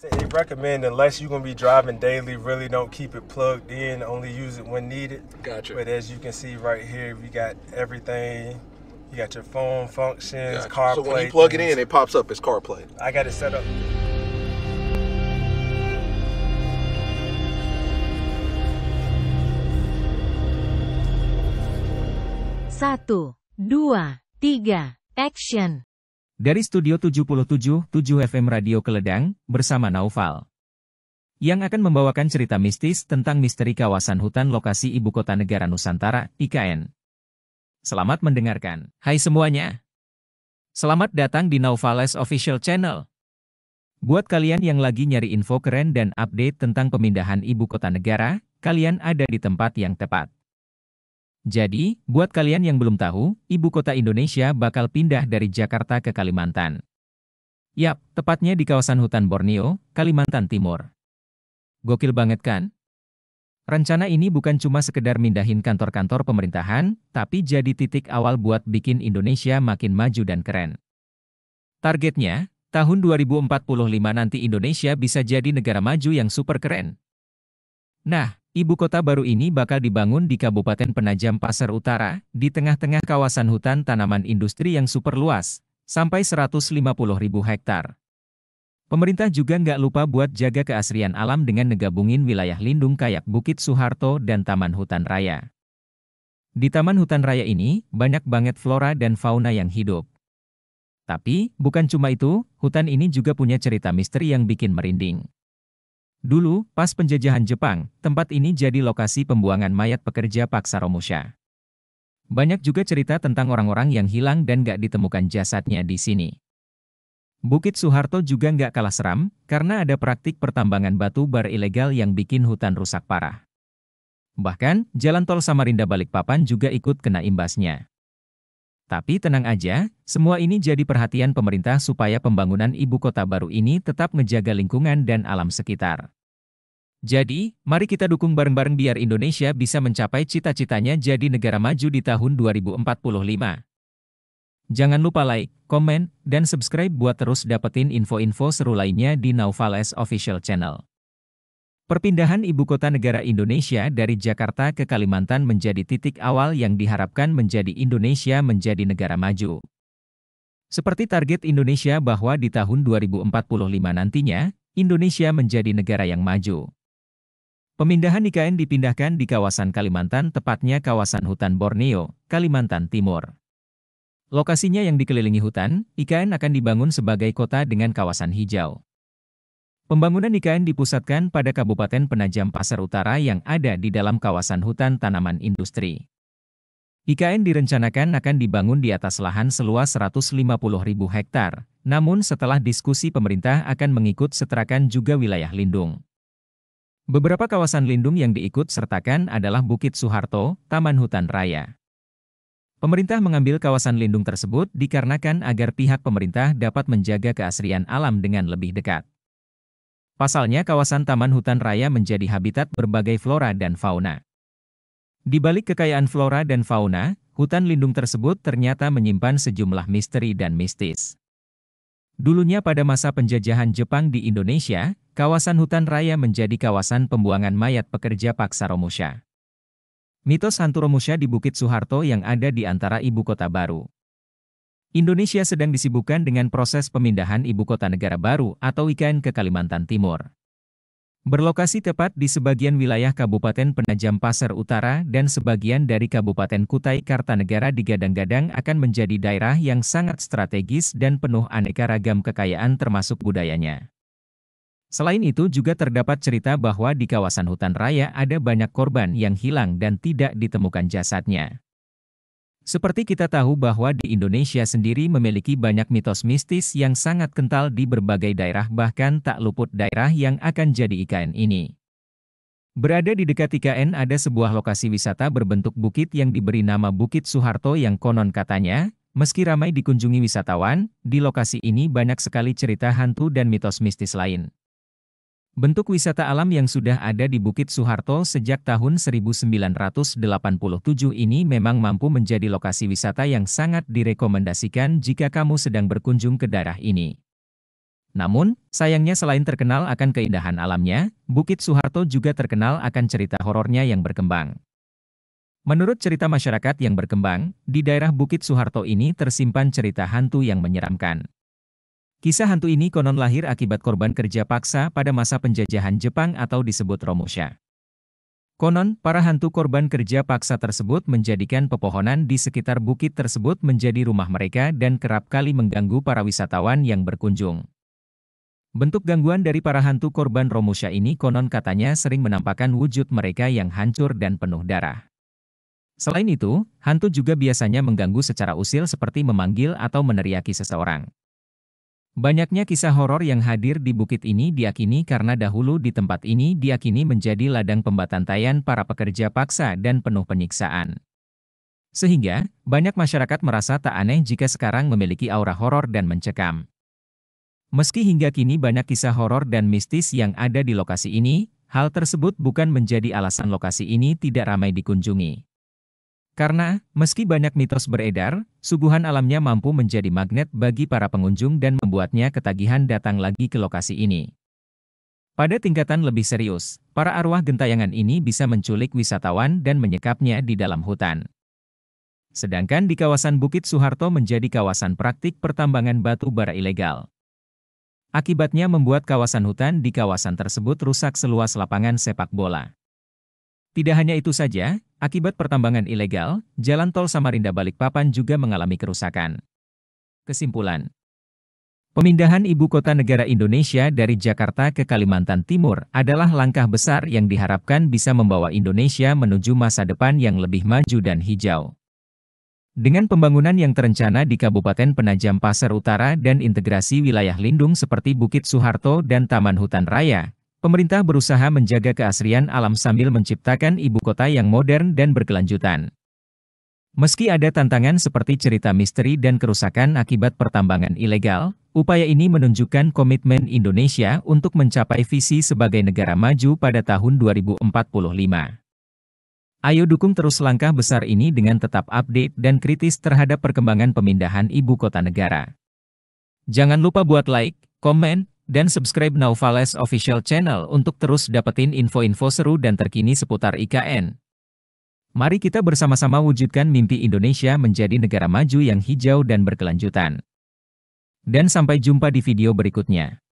They recommend unless you're gonna be driving daily, really don't keep it plugged in. Only use it when needed. Gotcha. But as you can see right here, we got everything. You got your phone functions, gotcha. CarPlay. So when you plug things. it in, it pops up as CarPlay. I got it set up. Satu, dua, tiga, action. Dari Studio 77, 7 FM Radio Keledang, bersama Naufal. Yang akan membawakan cerita mistis tentang misteri kawasan hutan lokasi Ibu Kota Negara Nusantara, IKN. Selamat mendengarkan. Hai semuanya. Selamat datang di Naufales Official Channel. Buat kalian yang lagi nyari info keren dan update tentang pemindahan Ibu Kota Negara, kalian ada di tempat yang tepat. Jadi, buat kalian yang belum tahu, ibu kota Indonesia bakal pindah dari Jakarta ke Kalimantan. Yap, tepatnya di kawasan hutan Borneo, Kalimantan Timur. Gokil banget kan? Rencana ini bukan cuma sekedar mindahin kantor-kantor pemerintahan, tapi jadi titik awal buat bikin Indonesia makin maju dan keren. Targetnya, tahun 2045 nanti Indonesia bisa jadi negara maju yang super keren. Nah, Ibu kota baru ini bakal dibangun di Kabupaten Penajam Pasar Utara, di tengah-tengah kawasan hutan tanaman industri yang super luas, sampai 150 ribu hektar. Pemerintah juga nggak lupa buat jaga keasrian alam dengan ngegabungin wilayah lindung kayak Bukit Soeharto dan Taman Hutan Raya. Di Taman Hutan Raya ini, banyak banget flora dan fauna yang hidup. Tapi, bukan cuma itu, hutan ini juga punya cerita misteri yang bikin merinding. Dulu, pas penjajahan Jepang, tempat ini jadi lokasi pembuangan mayat pekerja paksa Romusha. Banyak juga cerita tentang orang-orang yang hilang dan gak ditemukan jasadnya di sini. Bukit Soeharto juga nggak kalah seram, karena ada praktik pertambangan batu bar ilegal yang bikin hutan rusak parah. Bahkan, jalan tol Samarinda Balikpapan juga ikut kena imbasnya. Tapi tenang aja, semua ini jadi perhatian pemerintah supaya pembangunan ibu kota baru ini tetap menjaga lingkungan dan alam sekitar. Jadi, mari kita dukung bareng-bareng biar Indonesia bisa mencapai cita-citanya jadi negara maju di tahun 2045. Jangan lupa like, komen, dan subscribe buat terus dapetin info-info seru lainnya di Naufales Official Channel. Perpindahan ibu kota negara Indonesia dari Jakarta ke Kalimantan menjadi titik awal yang diharapkan menjadi Indonesia menjadi negara maju. Seperti target Indonesia bahwa di tahun 2045 nantinya, Indonesia menjadi negara yang maju. Pemindahan IKN dipindahkan di kawasan Kalimantan, tepatnya kawasan hutan Borneo, Kalimantan Timur. Lokasinya yang dikelilingi hutan, IKN akan dibangun sebagai kota dengan kawasan hijau. Pembangunan IKN dipusatkan pada Kabupaten Penajam Pasar Utara yang ada di dalam kawasan hutan tanaman industri. IKN direncanakan akan dibangun di atas lahan seluas 150 ribu hektar, namun setelah diskusi pemerintah akan mengikut seterakan juga wilayah lindung. Beberapa kawasan lindung yang diikut sertakan adalah Bukit Soeharto, Taman Hutan Raya. Pemerintah mengambil kawasan lindung tersebut dikarenakan agar pihak pemerintah dapat menjaga keasrian alam dengan lebih dekat. Pasalnya kawasan Taman Hutan Raya menjadi habitat berbagai flora dan fauna. Di balik kekayaan flora dan fauna, hutan lindung tersebut ternyata menyimpan sejumlah misteri dan mistis. Dulunya pada masa penjajahan Jepang di Indonesia, kawasan hutan raya menjadi kawasan pembuangan mayat pekerja paksa Romusha. Mitos hantu Romusha di Bukit Soeharto yang ada di antara ibu kota baru. Indonesia sedang disibukkan dengan proses pemindahan ibu kota negara baru atau IKN ke Kalimantan Timur. Berlokasi tepat di sebagian wilayah Kabupaten Penajam Pasar Utara dan sebagian dari Kabupaten Kutai Kartanegara digadang-gadang akan menjadi daerah yang sangat strategis dan penuh aneka ragam kekayaan termasuk budayanya. Selain itu juga terdapat cerita bahwa di kawasan hutan raya ada banyak korban yang hilang dan tidak ditemukan jasadnya. Seperti kita tahu bahwa di Indonesia sendiri memiliki banyak mitos mistis yang sangat kental di berbagai daerah bahkan tak luput daerah yang akan jadi IKN ini. Berada di dekat IKN ada sebuah lokasi wisata berbentuk bukit yang diberi nama Bukit Soeharto yang konon katanya, meski ramai dikunjungi wisatawan, di lokasi ini banyak sekali cerita hantu dan mitos mistis lain. Bentuk wisata alam yang sudah ada di Bukit Soeharto sejak tahun 1987 ini memang mampu menjadi lokasi wisata yang sangat direkomendasikan jika kamu sedang berkunjung ke daerah ini. Namun, sayangnya selain terkenal akan keindahan alamnya, Bukit Soeharto juga terkenal akan cerita horornya yang berkembang. Menurut cerita masyarakat yang berkembang, di daerah Bukit Soeharto ini tersimpan cerita hantu yang menyeramkan. Kisah hantu ini konon lahir akibat korban kerja paksa pada masa penjajahan Jepang atau disebut Romusha. Konon, para hantu korban kerja paksa tersebut menjadikan pepohonan di sekitar bukit tersebut menjadi rumah mereka dan kerap kali mengganggu para wisatawan yang berkunjung. Bentuk gangguan dari para hantu korban Romusha ini konon katanya sering menampakkan wujud mereka yang hancur dan penuh darah. Selain itu, hantu juga biasanya mengganggu secara usil seperti memanggil atau meneriaki seseorang. Banyaknya kisah horor yang hadir di bukit ini diakini karena dahulu di tempat ini diakini menjadi ladang pembantaian para pekerja paksa dan penuh penyiksaan. Sehingga, banyak masyarakat merasa tak aneh jika sekarang memiliki aura horor dan mencekam. Meski hingga kini banyak kisah horor dan mistis yang ada di lokasi ini, hal tersebut bukan menjadi alasan lokasi ini tidak ramai dikunjungi. Karena, meski banyak mitos beredar, suguhan alamnya mampu menjadi magnet bagi para pengunjung dan membuatnya ketagihan datang lagi ke lokasi ini. Pada tingkatan lebih serius, para arwah gentayangan ini bisa menculik wisatawan dan menyekapnya di dalam hutan. Sedangkan di kawasan Bukit Soeharto menjadi kawasan praktik pertambangan batu bara ilegal. Akibatnya membuat kawasan hutan di kawasan tersebut rusak seluas lapangan sepak bola. Tidak hanya itu saja, Akibat pertambangan ilegal, jalan tol Samarinda Balikpapan juga mengalami kerusakan. Kesimpulan Pemindahan ibu kota negara Indonesia dari Jakarta ke Kalimantan Timur adalah langkah besar yang diharapkan bisa membawa Indonesia menuju masa depan yang lebih maju dan hijau. Dengan pembangunan yang terencana di Kabupaten Penajam Pasar Utara dan integrasi wilayah lindung seperti Bukit Soeharto dan Taman Hutan Raya, Pemerintah berusaha menjaga keasrian alam sambil menciptakan ibu kota yang modern dan berkelanjutan. Meski ada tantangan seperti cerita misteri dan kerusakan akibat pertambangan ilegal, upaya ini menunjukkan komitmen Indonesia untuk mencapai visi sebagai negara maju pada tahun 2045. Ayo dukung terus langkah besar ini dengan tetap update dan kritis terhadap perkembangan pemindahan ibu kota negara. Jangan lupa buat like, komen, dan subscribe Naufales Official Channel untuk terus dapetin info-info seru dan terkini seputar IKN. Mari kita bersama-sama wujudkan mimpi Indonesia menjadi negara maju yang hijau dan berkelanjutan. Dan sampai jumpa di video berikutnya.